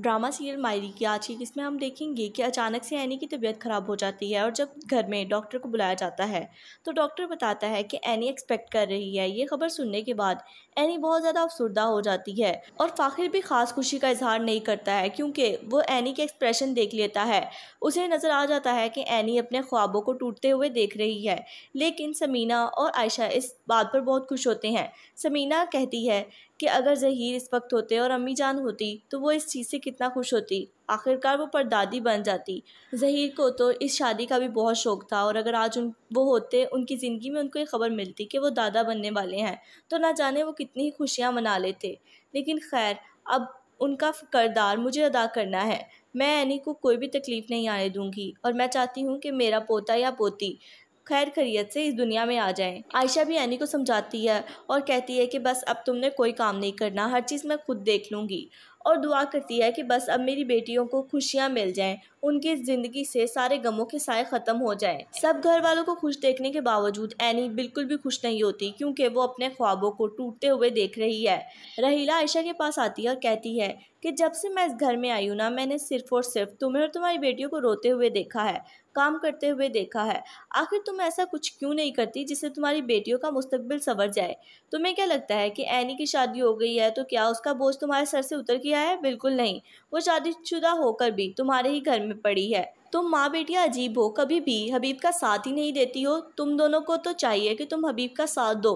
Drama serial मायरी की आज की किस्में हम देखेंगे कि अचानक से एनी की तबीयत ख़राब हो जाती है और जब घर में डॉक्टर को बुलाया जाता है तो डॉक्टर बताता है कि एनी एक्सपेक्ट कर रही है ये खबर सुनने के बाद एनी बहुत ज़्यादा अफसरदा हो जाती है और फ़ाखिर भी ख़ास खुशी का इजहार नहीं करता है क्योंकि वो एनी के एक्सप्रेशन देख लेता है उसे नज़र आ जाता है कि एनी अपने ख्वाबों को टूटते हुए देख रही है लेकिन समीना और आयशा इस बात पर बहुत खुश होते हैं समीना कहती है कि अगर जहीर इस वक्त होते और अम्मी जान होती तो वो इस चीज़ से कितना खुश होती आखिरकार वो परदादी बन जाती जहीर को तो इस शादी का भी बहुत शौक़ था और अगर आज उन वो होते उनकी ज़िंदगी में उनको ये खबर मिलती कि वो दादा बनने वाले हैं तो ना जाने वो कितनी ही खुशियाँ मना लेते लेकिन खैर अब उनका करदार मुझे अदा करना है मैं एनी को कोई भी तकलीफ़ नहीं आने दूंगी और मैं चाहती हूँ कि मेरा पोता या पोती खैर खरीत से इस दुनिया में आ जाएं आयशा भी एनी को समझाती है और कहती है कि बस अब तुमने कोई काम नहीं करना हर चीज़ मैं खुद देख लूँगी और दुआ करती है कि बस अब मेरी बेटियों को खुशियाँ मिल जाएं उनकी ज़िंदगी से सारे गमों के साए ख़त्म हो जाएं सब घर वालों को खुश देखने के बावजूद एनी बिल्कुल भी खुश नहीं होती क्योंकि वो अपने ख्वाबों को टूटते हुए देख रही है रहीला आयशा के पास आती है और कहती है कि जब से मैं इस घर में आई हूँ ना मैंने सिर्फ और सिर्फ तुम्हें और तुम्हारी बेटियों को रोते हुए देखा है काम करते हुए देखा है आखिर तुम ऐसा कुछ क्यों नहीं करती जिससे तुम्हारी बेटियों का मुस्तबिल संवर जाए तुम्हें क्या लगता है कि एनी की शादी हो गई है तो क्या उसका बोझ तुम्हारे सर से उतर गया है बिल्कुल नहीं वो शादीशुदा होकर भी तुम्हारे ही घर में पड़ी है तुम माँ बेटियाँ अजीब हो कभी भी हबीब का साथ ही नहीं देती हो तुम दोनों को तो चाहिए कि तुम हबीब का साथ दो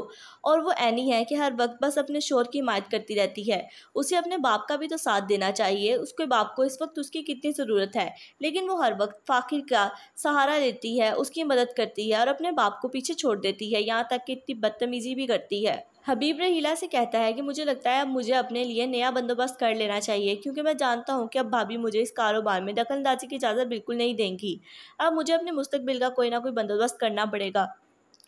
और वो ऐनी है कि हर वक्त बस अपने शोर की हिमायत करती रहती है उसे अपने बाप का भी तो साथ देना चाहिए उसके बाप को इस वक्त उसकी कितनी ज़रूरत है लेकिन वो हर वक्त फ़ाखिर का सहारा लेती है उसकी मदद करती है और अपने बाप को पीछे छोड़ देती है यहाँ तक कि इतनी बदतमीज़ी भी करती है हबीब रहीला से कहता है कि मुझे लगता है अब मुझे अपने लिए नया बंदोबस्त कर लेना चाहिए क्योंकि मैं जानता हूँ कि अब भाभी मुझे इस कारोबार में दखलंदाजी की इजाज़त बिल्कुल नहीं देंगी अब मुझे अपने मुस्तबिल का कोई ना कोई बंदोबस्त करना पड़ेगा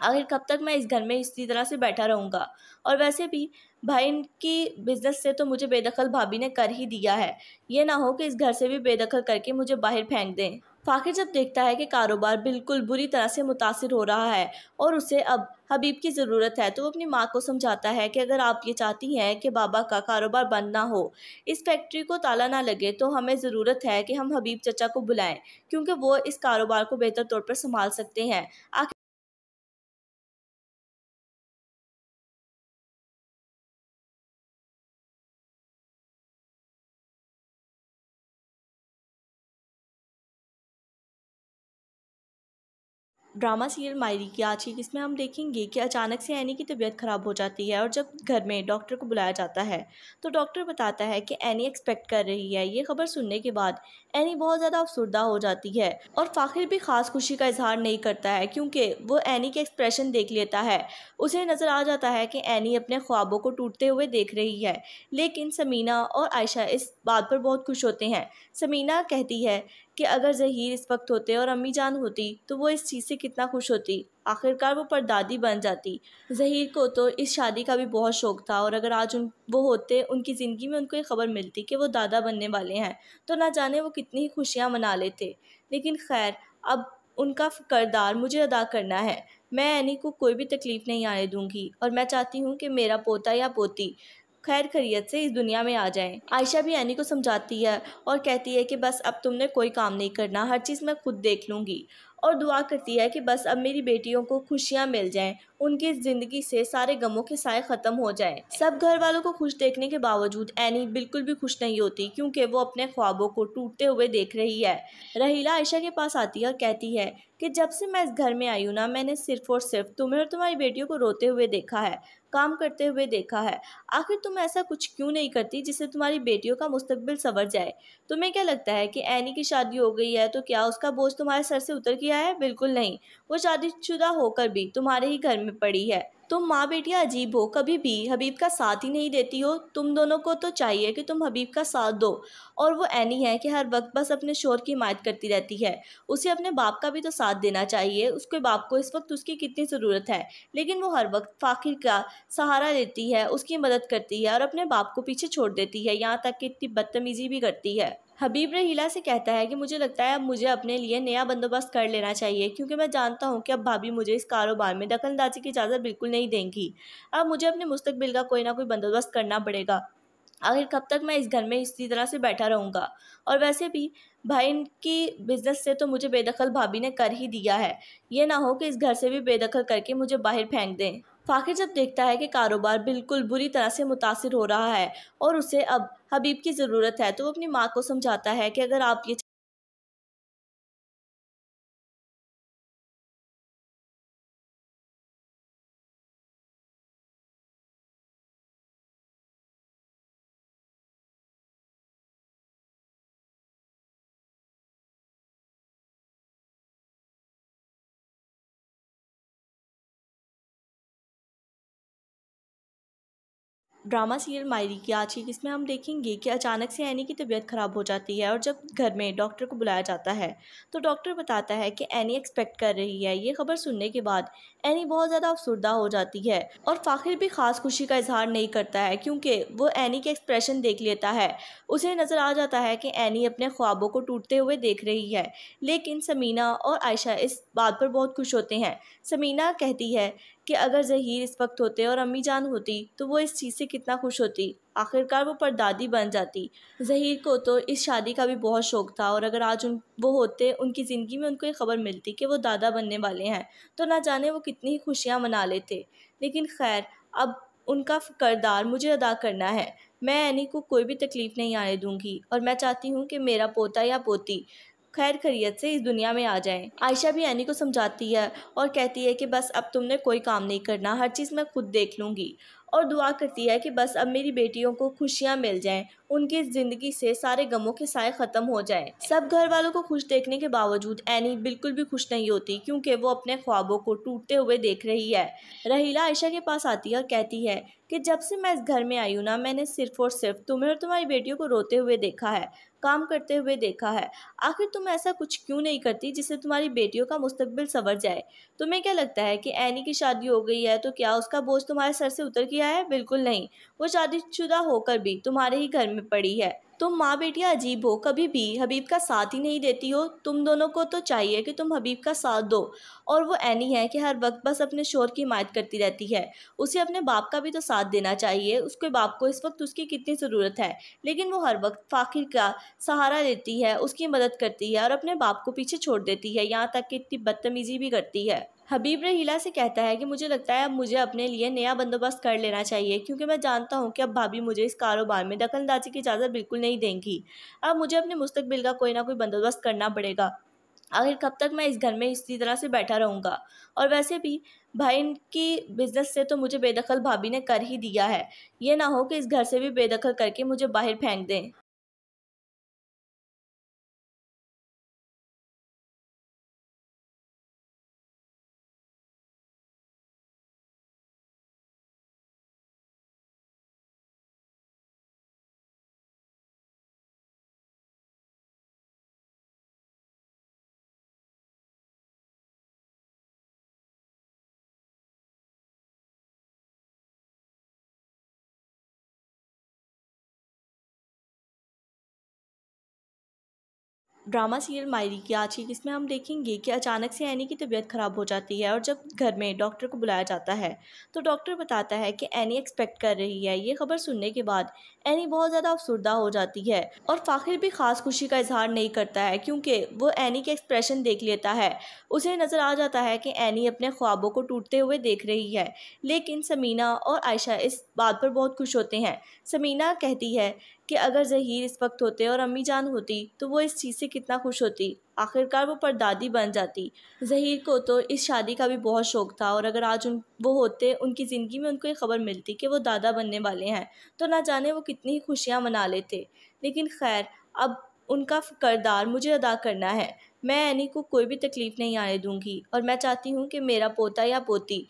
आखिर कब तक मैं इस घर में इसी तरह से बैठा रहूँगा और वैसे भी भाई इनकी बिज़नेस से तो मुझे बेदखल भाभी ने कर ही दिया है ये ना हो कि इस घर से भी बेदखल करके मुझे बाहर फेंक दें फ़ाखिर जब देखता है कि कारोबार बिल्कुल बुरी तरह से मुतासर हो रहा है और उसे अब हबीब की ज़रूरत है तो वो अपनी माँ को समझाता है कि अगर आप ये चाहती हैं कि बाबा का कारोबार बंद ना हो इस फैक्ट्री को ताला ना लगे तो हमें ज़रूरत है कि हम हबीब चचा को बुलाएं क्योंकि वो इस कारोबार को बेहतर तौर पर संभाल सकते हैं आखिर ड्रामा सीरियल मायरी की आज की किस्में हम देखेंगे कि अचानक से एनी की तबीयत खराब हो जाती है और जब घर में डॉक्टर को बुलाया जाता है तो डॉक्टर बताता है कि एनी एक्सपेक्ट कर रही है ये खबर सुनने के बाद एनी बहुत ज़्यादा अफसरदा हो जाती है और फ़ाखिर भी ख़ास खुशी का इजहार नहीं करता है क्योंकि वो एनी के एक्सप्रेशन देख लेता है उसे नज़र आ जाता है कि एनी अपने ख्वाबों को टूटते हुए देख रही है लेकिन समीना और आयशा इस बात पर बहुत खुश होते हैं समीना कहती है कि अगर जहीर इस वक्त होते और अम्मी जान होती तो वो इस चीज़ से कितना खुश होती आखिरकार वो परदादी बन जाती जहीर को तो इस शादी का भी बहुत शौक़ था और अगर आज उन वो होते उनकी ज़िंदगी में उनको ये खबर मिलती कि वो दादा बनने वाले हैं तो ना जाने वो कितनी ही खुशियाँ मना लेते लेकिन खैर अब उनका किरदार मुझे अदा करना है मैं एनी को कोई भी तकलीफ़ नहीं आने दूंगी और मैं चाहती हूँ कि मेरा पोता या पोती खैर खरीत से इस दुनिया में आ जाएं आयशा भी एनी को समझाती है और कहती है कि बस अब तुमने कोई काम नहीं करना हर चीज़ मैं खुद देख लूँगी और दुआ करती है कि बस अब मेरी बेटियों को खुशियाँ मिल जाएं उनकी ज़िंदगी से सारे गमों के साय ख़त्म हो जाए सब घर वालों को खुश देखने के बावजूद एनी बिल्कुल भी खुश नहीं होती क्योंकि वो अपने ख्वाबों को टूटते हुए देख रही है रहीला आयशा के पास आती है और कहती है कि जब से मैं इस घर में आई हूँ ना मैंने सिर्फ और सिर्फ तुम्हें और तुम्हारी बेटियों को रोते हुए देखा है काम करते हुए देखा है आखिर तुम ऐसा कुछ क्यों नहीं करती जिससे तुम्हारी बेटियों का मुस्तबिल सवर जाए तुम्हें क्या लगता है कि एनी की शादी हो गई है तो क्या उसका बोझ तुम्हारे सर से उतर गया है बिल्कुल नहीं वो शादीशुदा होकर भी तुम्हारे ही घर में में पड़ी है तुम माँ बेटियाँ अजीब हो कभी भी हबीब का साथ ही नहीं देती हो तुम दोनों को तो चाहिए कि तुम हबीब का साथ दो और वो ऐनी है कि हर वक्त बस अपने शोर की हिमायत करती रहती है उसे अपने बाप का भी तो साथ देना चाहिए उसके बाप को इस वक्त उसकी कितनी ज़रूरत है लेकिन वो हर वक्त फ़ाखिर का सहारा लेती है उसकी मदद करती है और अपने बाप को पीछे छोड़ देती है यहाँ तक कि इतनी बदतमीज़ी भी करती है हबीब रहीला से कहता है कि मुझे लगता है अब मुझे अपने लिए नया बंदोबस्त कर लेना चाहिए क्योंकि मैं जानता हूँ कि अब भाभी मुझे इस कारोबार में दखलंदाजी की इजाज़त बिल्कुल नहीं देंगी अब मुझे अपने मुस्तबिल का कोई ना कोई बंदोबस्त करना पड़ेगा आखिर कब तक मैं इस घर में इसी तरह से बैठा रहूँगा और वैसे भी भाई की बिज़नेस से तो मुझे बेदखल भाभी ने कर ही दिया है ये ना हो कि इस घर से भी बेदखल करके मुझे बाहर फेंक दें फ़ाखिर जब देखता है कि कारोबार बिल्कुल बुरी तरह से मुतासर हो रहा है और उसे अब हबीब की ज़रूरत है तो वो अपनी माँ को समझाता है कि अगर आप ये ड्रामा सीरियल मायरी की आज की किस्में हम देखेंगे कि अचानक से एनी की तबीयत खराब हो जाती है और जब घर में डॉक्टर को बुलाया जाता है तो डॉक्टर बताता है कि एनी एक्सपेक्ट कर रही है ये खबर सुनने के बाद एनी बहुत ज़्यादा अफसरदा हो जाती है और फ़ाखिर भी ख़ास खुशी का इजहार नहीं करता है क्योंकि वो एनी के एक्सप्रेशन देख लेता है उसे नज़र आ जाता है कि एनी अपने ख्वाबों को टूटते हुए देख रही है लेकिन समीना और आयशा इस बात पर बहुत खुश होते हैं समीना कहती है कि अगर जहीर इस वक्त होते और अम्मी जान होती तो वो इस चीज़ से कितना खुश होती आखिरकार वो परदादी बन जाती जहीर को तो इस शादी का भी बहुत शौक़ था और अगर आज उन वो होते उनकी ज़िंदगी में उनको ये खबर मिलती कि वो दादा बनने वाले हैं तो ना जाने वो कितनी ही खुशियाँ मना लेते लेकिन खैर अब उनका किरदार मुझे अदा करना है मैं एनी को कोई भी तकलीफ़ नहीं आने दूंगी और मैं चाहती हूँ कि मेरा पोता या पोती खैर खरीत से इस दुनिया में आ जाएं आयशा भी एनी को समझाती है और कहती है कि बस अब तुमने कोई काम नहीं करना हर चीज़ मैं खुद देख लूँगी और दुआ करती है कि बस अब मेरी बेटियों को खुशियाँ मिल जाएं उनकी ज़िंदगी से सारे गमों के साए ख़त्म हो जाएं सब घर वालों को खुश देखने के बावजूद एनी बिल्कुल भी खुश नहीं होती क्योंकि वो अपने ख्वाबों को टूटते हुए देख रही है रहीला आयशा के पास आती है और कहती है कि जब से मैं इस घर में आई हूँ ना मैंने सिर्फ और सिर्फ तुम्हें और तुम्हारी बेटियों को रोते हुए देखा है काम करते हुए देखा है आखिर तुम ऐसा कुछ क्यों नहीं करती जिससे तुम्हारी बेटियों का मुस्तबिल संवर जाए तुम्हें क्या लगता है कि एनी की शादी हो गई है तो क्या उसका बोझ तुम्हारे सर से उतर गया है बिल्कुल नहीं वो शादीशुदा होकर भी तुम्हारे ही घर में पड़ी है तुम माँ बेटियाँ अजीब हो कभी भी हबीब का साथ ही नहीं देती हो तुम दोनों को तो चाहिए कि तुम हबीब का साथ दो और वो ऐनी है कि हर वक्त बस अपने शोर की हिमायत करती रहती है उसे अपने बाप का भी तो साथ देना चाहिए उसके बाप को इस वक्त उसकी कितनी ज़रूरत है लेकिन वो हर वक्त फ़ाखिर का सहारा लेती है उसकी मदद करती है और अपने बाप को पीछे छोड़ देती है यहाँ तक कि इतनी बदतमीज़ी भी करती है हबीब रहीला से कहता है कि मुझे लगता है अब मुझे अपने लिए नया बंदोबस्त कर लेना चाहिए क्योंकि मैं जानता हूँ कि अब भाभी मुझे इस कारोबार में दखल की इजाज़त बिल्कुल नहीं देंगी अब मुझे अपने मुस्तबिल का कोई ना कोई बंदोबस्त करना पड़ेगा आखिर कब तक मैं इस घर में इसी तरह से बैठा रहूँगा और वैसे भी भाई इनकी बिज़नेस से तो मुझे बेदखल भाभी ने कर ही दिया है ये ना हो कि इस घर से भी बेदखल करके मुझे बाहर फेंक दें ड्रामा सीरियल मायरी की आज की किस्में हम देखेंगे कि अचानक से एनी की तबीयत ख़राब हो जाती है और जब घर में डॉक्टर को बुलाया जाता है तो डॉक्टर बताता है कि एनी एक्सपेक्ट कर रही है ये खबर सुनने के बाद एनी बहुत ज़्यादा अफसरदा हो जाती है और फ़ाखिर भी ख़ास खुशी का इजहार नहीं करता है क्योंकि वो एनी के एक्सप्रेशन देख लेता है उसे नज़र आ जाता है कि एनी अपने ख्वाबों को टूटते हुए देख रही है लेकिन समीना और आयशा इस बात पर बहुत खुश होते हैं समीना कहती है कि अगर जहीर इस वक्त होते और अम्मी जान होती तो वो इस चीज़ से कितना खुश होती आखिरकार वो परदादी बन जाती जहीर को तो इस शादी का भी बहुत शौक़ था और अगर आज उन वो होते उनकी ज़िंदगी में उनको ये खबर मिलती कि वो दादा बनने वाले हैं तो ना जाने वो कितनी ही खुशियाँ मना लेते लेकिन खैर अब उनका किरदार मुझे अदा करना है मैं एनी को कोई भी तकलीफ़ नहीं आने दूंगी और मैं चाहती हूँ कि मेरा पोता या पोती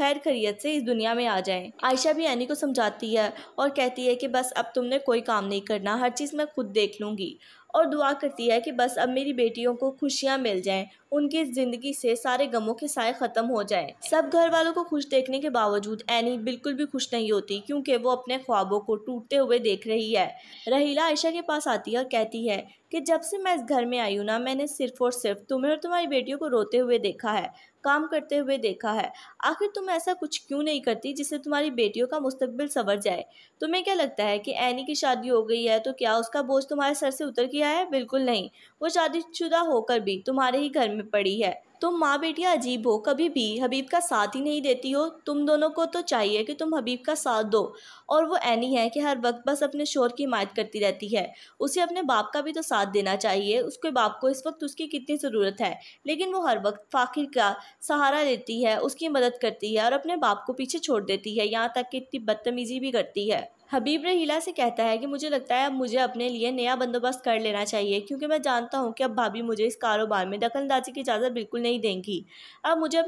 खैर खरीत से इस दुनिया में आ जाएं आयशा भी एनी को समझाती है और कहती है कि बस अब तुमने कोई काम नहीं करना हर चीज़ मैं खुद देख लूँगी और दुआ करती है कि बस अब मेरी बेटियों को खुशियाँ मिल जाएं उनकी ज़िंदगी से सारे गमों के साए ख़त्म हो जाएं सब घर वालों को खुश देखने के बावजूद एनी बिल्कुल भी खुश नहीं होती क्योंकि वो अपने ख्वाबों को टूटते हुए देख रही है रहीला आयशा के पास आती है और कहती है कि जब से मैं इस घर में आई हूँ ना मैंने सिर्फ और सिर्फ तुम्हें और तुम्हारी बेटियों को रोते हुए देखा है काम करते हुए देखा है आखिर तुम ऐसा कुछ क्यों नहीं करती जिससे तुम्हारी बेटियों का मुस्तबिल संवर जाए तुम्हें क्या लगता है कि एनी की शादी हो गई है तो क्या उसका बोझ तुम्हारे सर से उतर गया है बिल्कुल नहीं वो शादीशुदा होकर भी तुम्हारे ही घर में पड़ी है तुम माँ बेटियाँ अजीब हो कभी भी हबीब का साथ ही नहीं देती हो तुम दोनों को तो चाहिए कि तुम हबीब का साथ दो और वो ऐनी है कि हर वक्त बस अपने शोर की हिमायत करती रहती है उसे अपने बाप का भी तो साथ देना चाहिए उसके बाप को इस वक्त उसकी कितनी ज़रूरत है लेकिन वो हर वक्त फ़ाखिर का सहारा लेती है उसकी मदद करती है और अपने बाप को पीछे छोड़ देती है यहाँ तक कि इतनी बदतमीज़ी भी करती है हबीब रहीला से कहता है कि मुझे लगता है अब मुझे अपने लिए नया बंदोबस्त कर लेना चाहिए क्योंकि मैं जानता हूँ कि अब भाभी मुझे इस कारोबार में दखलंदाजी की इजाज़त बिल्कुल नहीं देंगी अब मुझे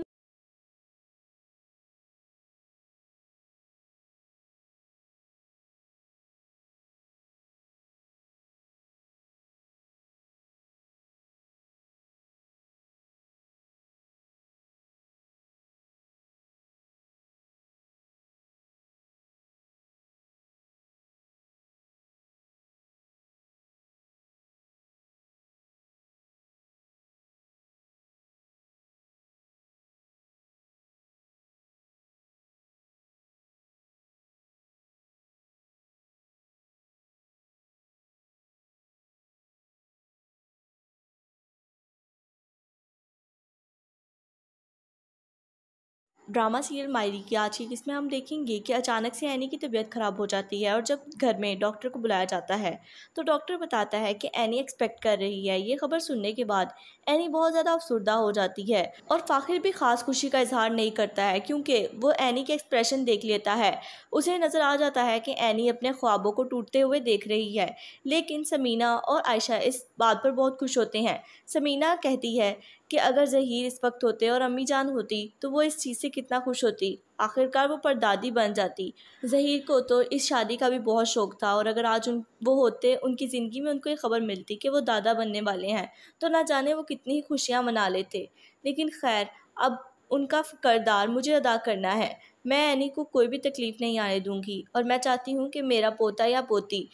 ड्रामा सीरियल मायरी की आज की किस्में हम देखेंगे कि अचानक से एनी की तबीयत ख़राब हो जाती है और जब घर में डॉक्टर को बुलाया जाता है तो डॉक्टर बताता है कि एनी एक्सपेक्ट कर रही है ये खबर सुनने के बाद एनी बहुत ज़्यादा अफसरदा हो जाती है और फ़ाखिर भी ख़ास खुशी का इजहार नहीं करता है क्योंकि वो एनी के एक्सप्रेशन देख लेता है उसे नज़र आ जाता है कि एनी अपने ख्वाबों को टूटते हुए देख रही है लेकिन समीना और आयशा इस बात पर बहुत खुश होते हैं समीना कहती है कि अगर जहीर इस वक्त होते और अम्मी जान होती तो वो इस चीज़ से कितना खुश होती आखिरकार वो परदादी बन जाती जहीर को तो इस शादी का भी बहुत शौक़ था और अगर आज उन वो होते उनकी ज़िंदगी में उनको ये खबर मिलती कि वो दादा बनने वाले हैं तो ना जाने वो कितनी ही खुशियाँ मना लेते लेकिन खैर अब उनका करदार मुझे अदा करना है मैं एनी को कोई भी तकलीफ़ नहीं आने दूंगी और मैं चाहती हूँ कि मेरा पोता या पोती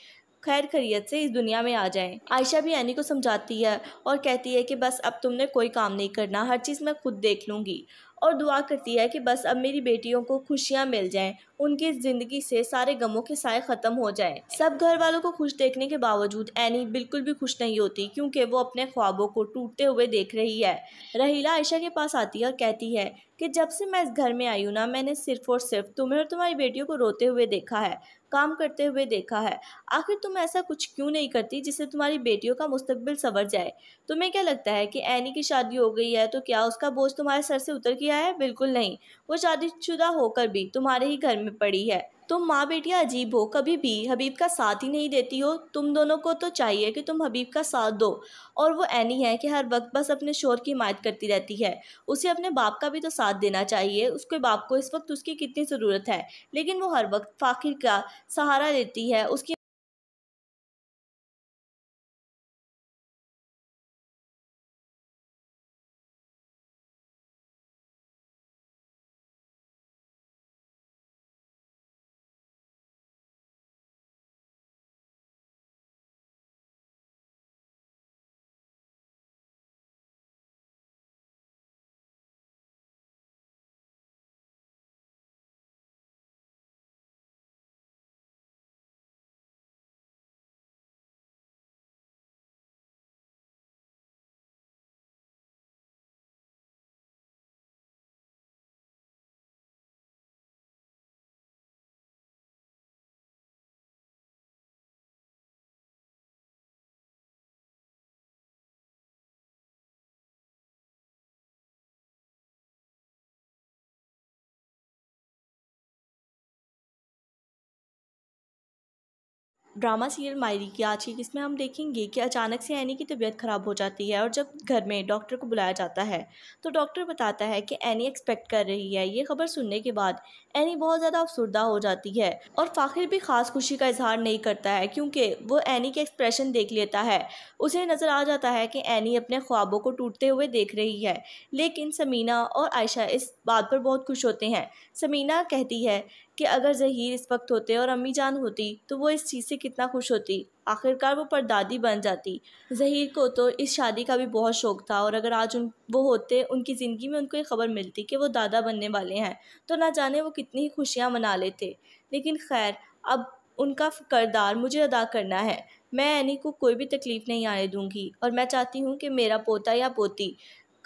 खैर खरीत से इस दुनिया में आ जाएं आयशा भी एनी को समझाती है और कहती है कि बस अब तुमने कोई काम नहीं करना हर चीज़ मैं खुद देख लूँगी और दुआ करती है कि बस अब मेरी बेटियों को खुशियाँ मिल जाएं उनकी ज़िंदगी से सारे गमों के साए ख़त्म हो जाएं सब घर वालों को खुश देखने के बावजूद एनी बिल्कुल भी खुश नहीं होती क्योंकि वो अपने ख्वाबों को टूटते हुए देख रही है रहीला आयशा के पास आती है और कहती है कि जब से मैं इस घर में आई हूँ ना मैंने सिर्फ और सिर्फ तुम्हें और तुम्हारी बेटियों को रोते हुए देखा है काम करते हुए देखा है आखिर तुम ऐसा कुछ क्यों नहीं करती जिससे तुम्हारी बेटियों का मुस्तबिल सवर जाए तुम्हें क्या लगता है कि एनी की शादी हो गई है तो क्या उसका बोझ तुम्हारे सर से उतर गया है बिल्कुल नहीं वो शादीशुदा होकर भी तुम्हारे ही घर में पड़ी है तुम माँ बेटियाँ अजीब हो कभी भी हबीब का साथ ही नहीं देती हो तुम दोनों को तो चाहिए कि तुम हबीब का साथ दो और वो ऐनी है कि हर वक्त बस अपने शोर की हिमायत करती रहती है उसे अपने बाप का भी तो साथ देना चाहिए उसके बाप को इस वक्त उसकी कितनी ज़रूरत है लेकिन वो हर वक्त फ़ाखिर का सहारा लेती है उसकी ड्रामा सीरियल मायरी की आज की जिसमें हम देखेंगे कि अचानक से एनी की तबीयत ख़राब हो जाती है और जब घर में डॉक्टर को बुलाया जाता है तो डॉक्टर बताता है कि एनी एक्सपेक्ट कर रही है ये खबर सुनने के बाद एनी बहुत ज़्यादा अफसरदा हो जाती है और फ़ाखिर भी ख़ास खुशी का इजहार नहीं करता है क्योंकि वो एनी के एक्सप्रेशन देख लेता है उसे नज़र आ जाता है कि एनी अपने ख्वाबों को टूटते हुए देख रही है लेकिन समीना और आयशा इस बात पर बहुत खुश होते हैं समीना कहती है कि अगर जहीर इस वक्त होते और अम्मी जान होती तो वो इस चीज़ से कितना खुश होती आखिरकार वो परदादी बन जाती जहीर को तो इस शादी का भी बहुत शौक़ था और अगर आज उन वो होते उनकी ज़िंदगी में उनको ये खबर मिलती कि वो दादा बनने वाले हैं तो ना जाने वो कितनी ही खुशियाँ मना लेते लेकिन खैर अब उनका करदार मुझे अदा करना है मैं एनी को कोई भी तकलीफ़ नहीं आने दूंगी और मैं चाहती हूँ कि मेरा पोता या पोती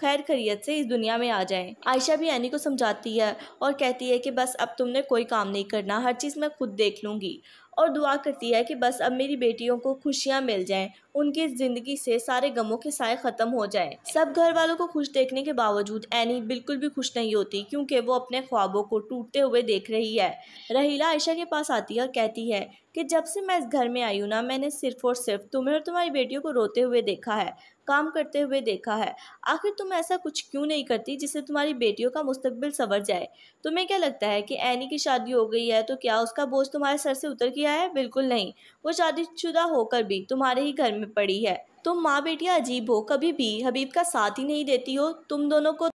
खैर खरीत से इस दुनिया में आ जाएं आयशा भी एनी को समझाती है और कहती है कि बस अब तुमने कोई काम नहीं करना हर चीज़ मैं खुद देख लूँगी और दुआ करती है कि बस अब मेरी बेटियों को खुशियाँ मिल जाएं उनकी ज़िंदगी से सारे गमों के साय ख़त्म हो जाएं। सब घर वालों को खुश देखने के बावजूद एनी बिल्कुल भी खुश नहीं होती क्योंकि वो अपने ख्वाबों को टूटते हुए देख रही है रहीला आयशा के पास आती है और कहती है कि जब से मैं इस घर में आई हूँ ना मैंने सिर्फ और सिर्फ तुम्हें और तुम्हारी बेटियों को रोते हुए देखा है काम करते हुए देखा है आखिर तुम ऐसा कुछ क्यों नहीं करती जिससे तुम्हारी बेटियों का मुस्तबिल सवर जाए तुम्हें क्या लगता है कि एनी की शादी हो गई है तो क्या उसका बोझ तुम्हारे सर से उतर गया है बिल्कुल नहीं वो शादीशुदा होकर भी तुम्हारे ही घर में में पड़ी है तुम माँ बेटियाँ अजीब हो कभी भी हबीब का साथ ही नहीं देती हो तुम दोनों को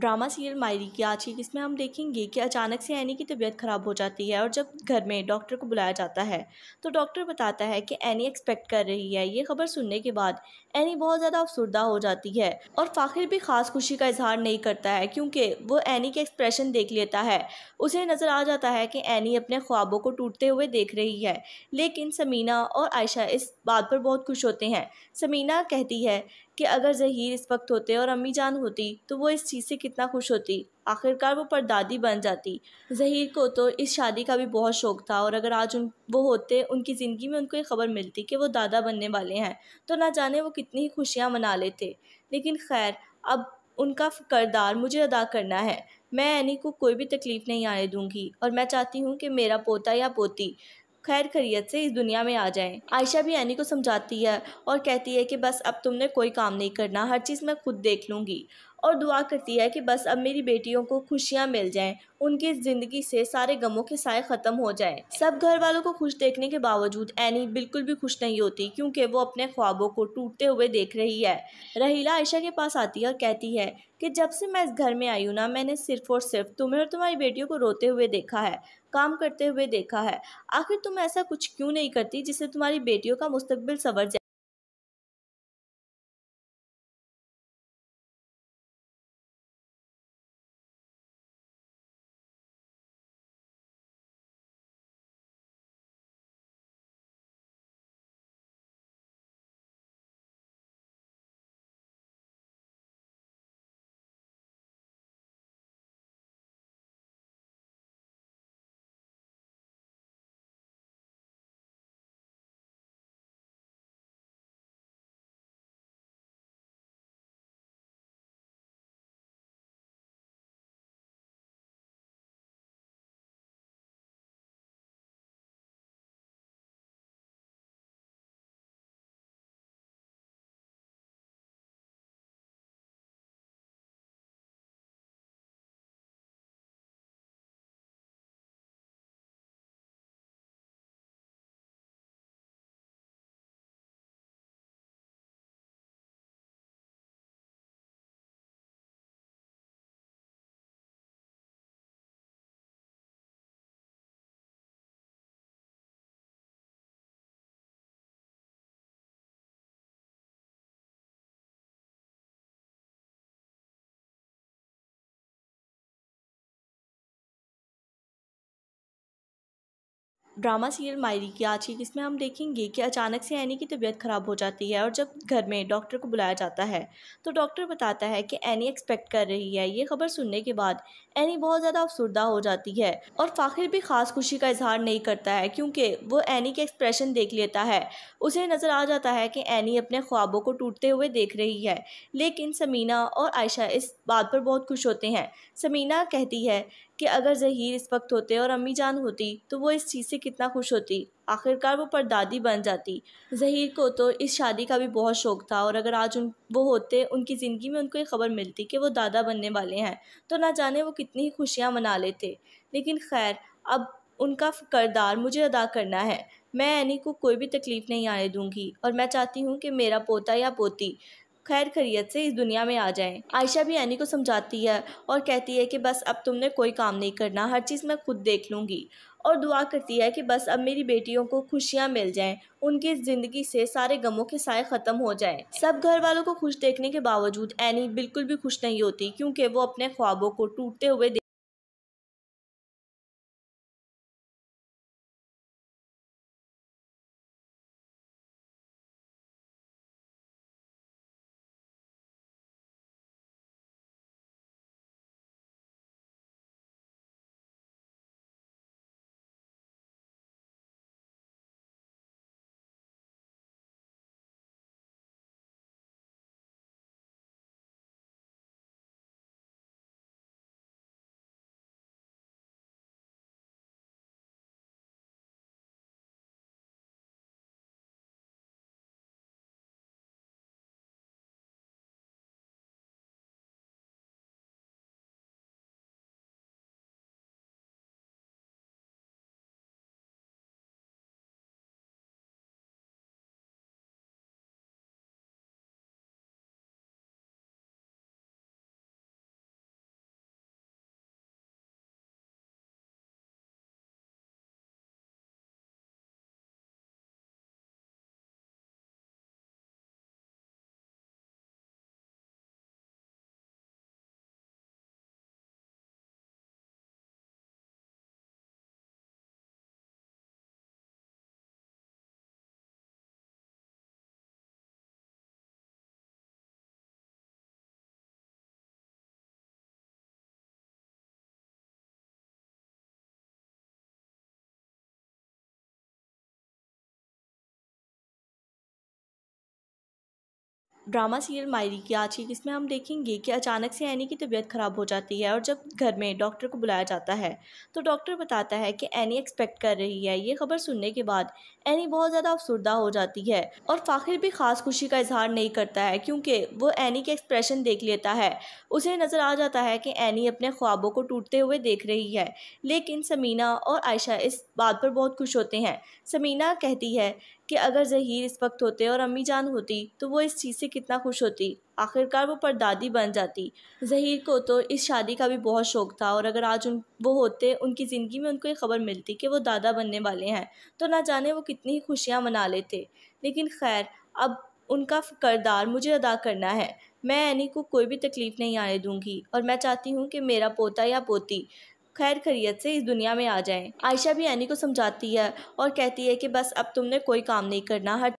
ड्रामा सीरियल मायरी की आज की जिसमें हम देखेंगे कि अचानक से एनी की तबीयत ख़राब हो जाती है और जब घर में डॉक्टर को बुलाया जाता है तो डॉक्टर बताता है कि एनी एक्सपेक्ट कर रही है ये खबर सुनने के बाद एनी बहुत ज़्यादा अफसरदा हो जाती है और फ़ाखिर भी ख़ास खुशी का इजहार नहीं करता है क्योंकि वो एनी के एक्सप्रेशन देख लेता है उसे नज़र आ जाता है कि एनी अपने ख्वाबों को टूटते हुए देख रही है लेकिन समीना और आयशा इस बात पर बहुत खुश होते हैं समीना कहती है कि अगर जहीर इस वक्त होते और अम्मी जान होती तो वो इस चीज़ से कितना खुश होती आखिरकार वो परदादी बन जाती जहीर को तो इस शादी का भी बहुत शौक़ था और अगर आज उन वो होते उनकी ज़िंदगी में उनको ये खबर मिलती कि वो दादा बनने वाले हैं तो ना जाने वो कितनी ही खुशियाँ मना लेते लेकिन खैर अब उनका करदार मुझे अदा करना है मैं एनी को कोई भी तकलीफ़ नहीं आने दूंगी और मैं चाहती हूँ कि मेरा पोता या पोती खैर खरीत से इस दुनिया में आ जाएं। आयशा भी एनी को समझाती है और कहती है कि बस अब तुमने कोई काम नहीं करना हर चीज़ मैं खुद देख लूँगी और दुआ करती है कि बस अब मेरी बेटियों को खुशियाँ मिल जाएं उनकी ज़िंदगी से सारे गमों के साय ख़त्म हो जाए सब घर वालों को खुश देखने के बावजूद एनी बिल्कुल भी खुश नहीं होती क्योंकि वो अपने ख्वाबों को टूटते हुए देख रही है रहीला आयशा के पास आती है और कहती है कि जब से मैं इस घर में आई हूँ ना मैंने सिर्फ और सिर्फ तुम्हें और तुम्हारी बेटियों को रोते हुए देखा है काम करते हुए देखा है आखिर तुम ऐसा कुछ क्यों नहीं करती जिससे तुम्हारी बेटियों का मुस्तबिल संवर जाए ड्रामा सीरियल मायरी की आज की जिसमें हम देखेंगे कि अचानक से एनी की तबीयत ख़राब हो जाती है और जब घर में डॉक्टर को बुलाया जाता है तो डॉक्टर बताता है कि एनी एक्सपेक्ट कर रही है ये खबर सुनने के बाद एनी बहुत ज़्यादा अफसरदा हो जाती है और फ़ाखिर भी ख़ास खुशी का इजहार नहीं करता है क्योंकि वो एनी के एक्सप्रेशन देख लेता है उसे नज़र आ जाता है कि एनी अपने ख्वाबों को टूटते हुए देख रही है लेकिन समीना और आयशा इस बात पर बहुत खुश होते हैं समीना कहती है कि अगर जहीर इस वक्त होते और अम्मी जान होती तो वो इस चीज़ से कितना खुश होती आखिरकार वो परदादी बन जाती जहीर को तो इस शादी का भी बहुत शौक था और अगर आज उन वो होते उनकी ज़िंदगी में उनको ये खबर मिलती कि वो दादा बनने वाले हैं तो ना जाने वो कितनी ही खुशियाँ मना लेते लेकिन खैर अब उनका किरदार मुझे अदा करना है मैं एनी को कोई भी तकलीफ़ नहीं आने दूंगी और मैं चाहती हूँ कि मेरा पोता या पोती खैर खरीत से इस दुनिया में आ जाएं आयशा भी एनी को समझाती है और कहती है कि बस अब तुमने कोई काम नहीं करना हर चीज़ मैं खुद देख लूँगी और दुआ करती है कि बस अब मेरी बेटियों को खुशियाँ मिल जाएं उनकी ज़िंदगी से सारे गमों के साय ख़त्म हो जाएं सब घर वालों को खुश देखने के बावजूद एनी बिल्कुल भी खुश नहीं होती क्योंकि वो अपने ख्वाबों को टूटते हुए ड्रामा सीरियल मायरी की आज की जिसमें हम देखेंगे कि अचानक से एनी की तबीयत ख़राब हो जाती है और जब घर में डॉक्टर को बुलाया जाता है तो डॉक्टर बताता है कि एनी एक्सपेक्ट कर रही है ये खबर सुनने के बाद एनी बहुत ज़्यादा अफसरदा हो जाती है और फ़ाखिर भी ख़ास खुशी का इजहार नहीं करता है क्योंकि वो एनी के एक्सप्रेशन देख लेता है उसे नज़र आ जाता है कि एनी अपने ख्वाबों को टूटते हुए देख रही है लेकिन समीना और आयशा इस बात पर बहुत खुश होते हैं समीना कहती है कि अगर जहीर इस वक्त होते और अम्मी जान होती तो वो इस चीज़ से कितना खुश होती आखिरकार वो परदादी बन जाती जहीर को तो इस शादी का भी बहुत शौक था और अगर आज उन वो होते उनकी ज़िंदगी में उनको ये खबर मिलती कि वो दादा बनने वाले हैं तो ना जाने वो कितनी ही खुशियाँ मना लेते लेकिन खैर अब उनका किरदार मुझे अदा करना है मैं एनी को कोई भी तकलीफ़ नहीं आने दूंगी और मैं चाहती हूँ कि मेरा पोता या पोती खैर खरीत से इस दुनिया में आ जाएं आयशा भी एनी को समझाती है और कहती है कि बस अब तुमने कोई काम नहीं करना हर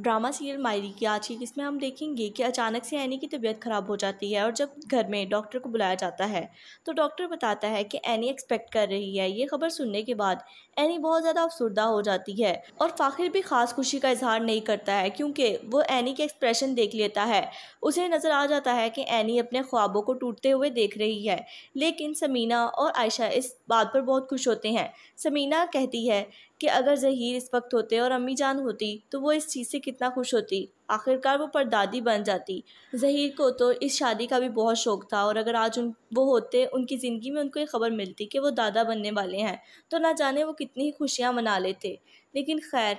ड्रामा सीरियल मायरी की आज की जिसमें हम देखेंगे कि अचानक से एनी की तबीयत ख़राब हो जाती है और जब घर में डॉक्टर को बुलाया जाता है तो डॉक्टर बताता है कि एनी एक्सपेक्ट कर रही है ये खबर सुनने के बाद एनी बहुत ज़्यादा अफसरदा हो जाती है और फ़ाखिर भी ख़ास खुशी का इजहार नहीं करता है क्योंकि वो एनी के एक्सप्रेशन देख लेता है उसे नज़र आ जाता है कि एनी अपने ख्वाबों को टूटते हुए देख रही है लेकिन समीना और आयशा इस बात पर बहुत खुश होते हैं समीना कहती है कि अगर जहीर इस वक्त होते और अम्मी जान होती तो वो इस चीज़ से कितना खुश होती आखिरकार वो परदादी बन जाती जहीर को तो इस शादी का भी बहुत शौक था और अगर आज उन वो होते उनकी ज़िंदगी में उनको ये खबर मिलती कि वो दादा बनने वाले हैं तो ना जाने वो कितनी ही खुशियाँ मना लेते लेकिन खैर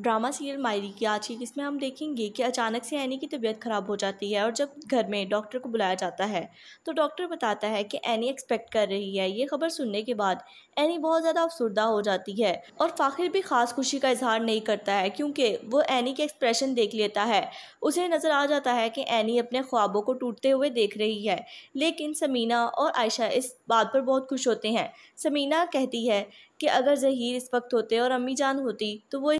ड्रामा सीरियल मायरी की आज की जिसमें हम देखेंगे कि अचानक से एनी की तबीयत ख़राब हो जाती है और जब घर में डॉक्टर को बुलाया जाता है तो डॉक्टर बताता है कि एनी एक्सपेक्ट कर रही है ये खबर सुनने के बाद एनी बहुत ज़्यादा अफसरदा हो जाती है और फ़ाखिर भी ख़ास खुशी का इजहार नहीं करता है क्योंकि वो एनी के एक्सप्रेशन देख लेता है उसे नज़र आ जाता है कि एनी अपने ख्वाबों को टूटते हुए देख रही है लेकिन समीना और आयशा इस बात पर बहुत खुश होते हैं समीना कहती है कि अगर जहीर इस वक्त होते और अम्मी जान होती तो वो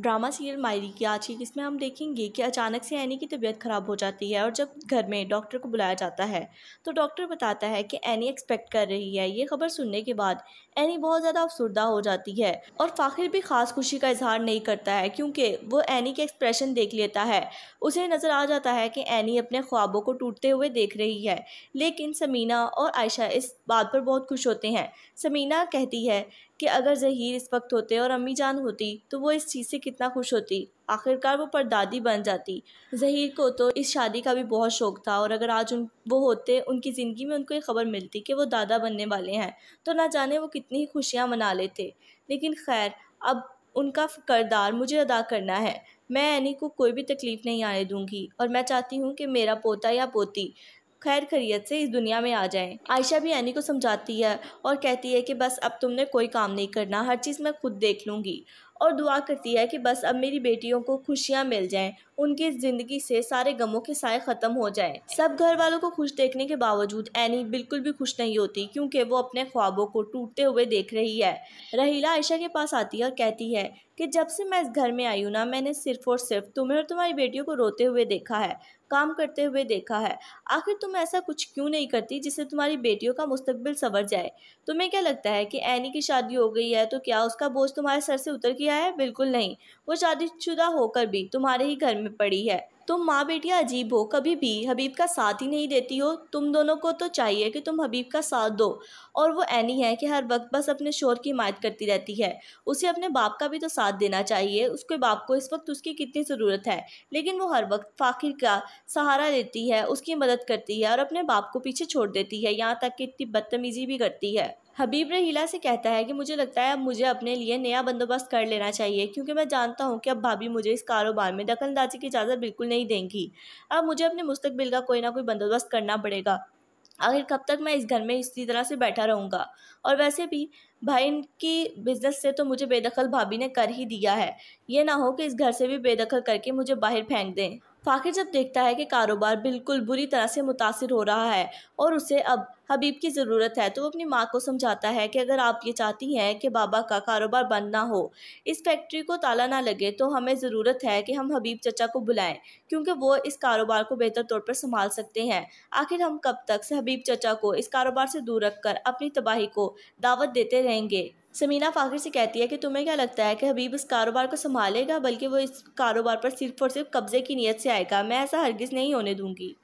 ड्रामा सीरियल मायरी की आज की किस्में हम देखेंगे कि अचानक से एनी की तबीयत ख़राब हो जाती है और जब घर में डॉक्टर को बुलाया जाता है तो डॉक्टर बताता है कि एनी एक्सपेक्ट कर रही है ये खबर सुनने के बाद एनी बहुत ज़्यादा अफसरदा हो जाती है और फ़ाखिर भी ख़ास खुशी का इजहार नहीं करता है क्योंकि वो एनी के एक्सप्रेशन देख लेता है उसे नज़र आ जाता है कि एनी अपने ख्वाबों को टूटते हुए देख रही है लेकिन समीना और आयशा इस बात पर बहुत खुश होते हैं समीना कहती है कि अगर जहीर इस वक्त होते और अम्मी जान होती तो वो इस चीज़ से कितना खुश होती आखिरकार वो परदादी बन जाती जहीर को तो इस शादी का भी बहुत शौक था और अगर आज उन वो होते उनकी ज़िंदगी में उनको ये खबर मिलती कि वो दादा बनने वाले हैं तो ना जाने वो कितनी ही खुशियाँ मना लेते लेकिन खैर अब उनका करदार मुझे अदा करना है मैं एनी को कोई भी तकलीफ़ नहीं आने दूंगी और मैं चाहती हूँ कि मेरा पोता या पोती खैर खरीत से इस दुनिया में आ जाएं आयशा भी एनी को समझाती है और कहती है कि बस अब तुमने कोई काम नहीं करना हर चीज़ मैं खुद देख लूँगी और दुआ करती है कि बस अब मेरी बेटियों को खुशियाँ मिल जाएं उनकी ज़िंदगी से सारे गमों के साए ख़त्म हो जाएं सब घर वालों को खुश देखने के बावजूद एनी बिल्कुल भी खुश नहीं होती क्योंकि वो अपने ख्वाबों को टूटते हुए देख रही है रहीला आयशा के पास आती है और कहती है कि जब से मैं इस घर में आई हूँ ना मैंने सिर्फ और सिर्फ तुम्हें और तुम्हारी बेटियों को रोते हुए देखा है काम करते हुए देखा है आखिर तुम ऐसा कुछ क्यों नहीं करती जिससे तुम्हारी बेटियों का मुस्तबिल सवर जाए तुम्हें क्या लगता है कि एनी की शादी हो गई है तो क्या उसका बोझ तुम्हारे सर से उतर गया है बिल्कुल नहीं वो शादीशुदा होकर भी तुम्हारे ही घर में पड़ी है तुम माँ बेटियाँ अजीब हो कभी भी हबीब का साथ ही नहीं देती हो तुम दोनों को तो चाहिए कि तुम हबीब का साथ दो और वो ऐनी है कि हर वक्त बस अपने शोर की हिमायत करती रहती है उसे अपने बाप का भी तो साथ देना चाहिए उसके बाप को इस वक्त उसकी कितनी ज़रूरत है लेकिन वो हर वक्त फ़ाखिर का सहारा लेती है उसकी मदद करती है और अपने बाप को पीछे छोड़ देती है यहाँ तक कि इतनी बदतमीज़ी भी करती है हबीब रहीला से कहता है कि मुझे लगता है अब मुझे अपने लिए नया बंदोबस्त कर लेना चाहिए क्योंकि मैं जानता हूँ कि अब भाभी मुझे इस कारोबार में दखलंदाजी की इजाज़त बिल्कुल नहीं देंगी अब मुझे अपने मुस्तबिल का कोई ना कोई बंदोबस्त करना पड़ेगा आखिर कब तक मैं इस घर में इसी तरह से बैठा रहूँगा और वैसे भी भाई इनकी बिज़नेस से तो मुझे बेदखल भाभी ने कर ही दिया है ये ना हो कि इस घर से भी बेदखल करके मुझे बाहर फेंक दें फ़ाकिर जब देखता है कि कारोबार बिल्कुल बुरी तरह से मुतासर हो रहा है और उसे अब हबीब की ज़रूरत है तो वो अपनी माँ को समझाता है कि अगर आप ये चाहती हैं कि बाबा का कारोबार बंद ना हो इस फैक्ट्री को ताला ना लगे तो हमें ज़रूरत है कि हम हबीब चचा को बुलाएं क्योंकि वो इस कारोबार को बेहतर तौर पर संभाल सकते हैं आखिर हम कब तक हबीब चचा को इस कारोबार से दूर रख कर अपनी तबाही को दावत देते रहेंगे समीना फ़ाखिर से कहती है कि तुम्हें क्या लगता है कि हबीब इस कारोबार को संभालेगा बल्कि वो इस कारोबार पर सिर्फ और सिर्फ कब्ज़े की नीयत से आएगा मैं ऐसा हरगिज़ नहीं होने दूँगी